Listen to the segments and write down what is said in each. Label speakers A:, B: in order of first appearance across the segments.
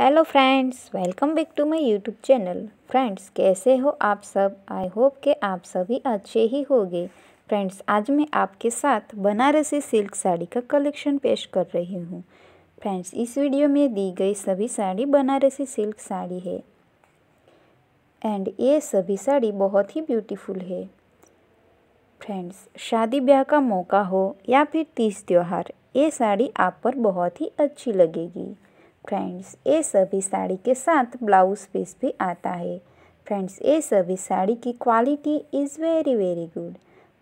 A: hello friends welcome back to my YouTube channel friends कैसे हो आप सब आई होप के आप सभी अच्छे ही होंगे फ्रेंड्स आज मैं आपके साथ बनारसी सिल्क साड़ी का कलेक्शन पेश कर रही हूँ फ्रेंड्स इस वीडियो में दी गई सभी साड़ी बनारसी सिल्क साड़ी है एंड ये सभी साड़ी बहुत ही ब्यूटीफुल है फ्रेंड्स शादी ब्याह का मौका हो या फिर तीज त्यौहार ये साड़ी आप पर बहुत ही अच्छी लगेगी फ्रेंड्स ये सभी साड़ी के साथ ब्लाउज पीस भी आता है फ्रेंड्स ये सभी साड़ी की quality is very very good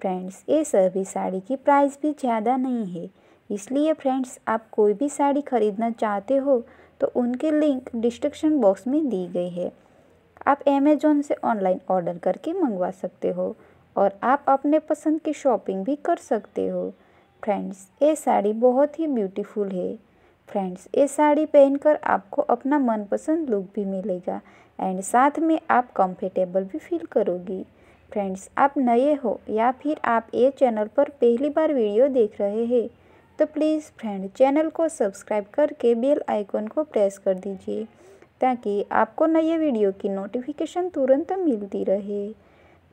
A: friends ये सभी साड़ी की प्राइस भी ज़्यादा नहीं है इसलिए फ्रेंड्स आप कोई भी साड़ी ख़रीदना चाहते हो तो उनके लिंक डिस्क्रिप्शन बॉक्स में दी गई है आप अमेजोन से ऑनलाइन ऑर्डर करके मंगवा सकते हो और आप अपने पसंद की शॉपिंग भी कर सकते हो फ्रेंड्स ये साड़ी बहुत ही ब्यूटीफुल है फ्रेंड्स ये साड़ी पहनकर आपको अपना मनपसंद लुक भी मिलेगा एंड साथ में आप कंफर्टेबल भी फील करोगी फ्रेंड्स आप नए हो या फिर आप ये चैनल पर पहली बार वीडियो देख रहे हैं तो प्लीज़ फ्रेंड चैनल को सब्सक्राइब करके बेल आइकॉन को प्रेस कर दीजिए ताकि आपको नए वीडियो की नोटिफिकेशन तुरंत मिलती रहे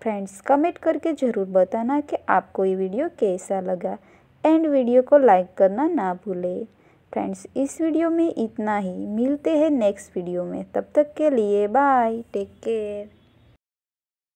A: फ्रेंड्स कमेंट करके ज़रूर बताना कि आपको ये वीडियो कैसा लगा एंड वीडियो को लाइक करना ना भूलें फ्रेंड्स इस वीडियो में इतना ही मिलते हैं नेक्स्ट वीडियो में तब तक के लिए बाय टेक केयर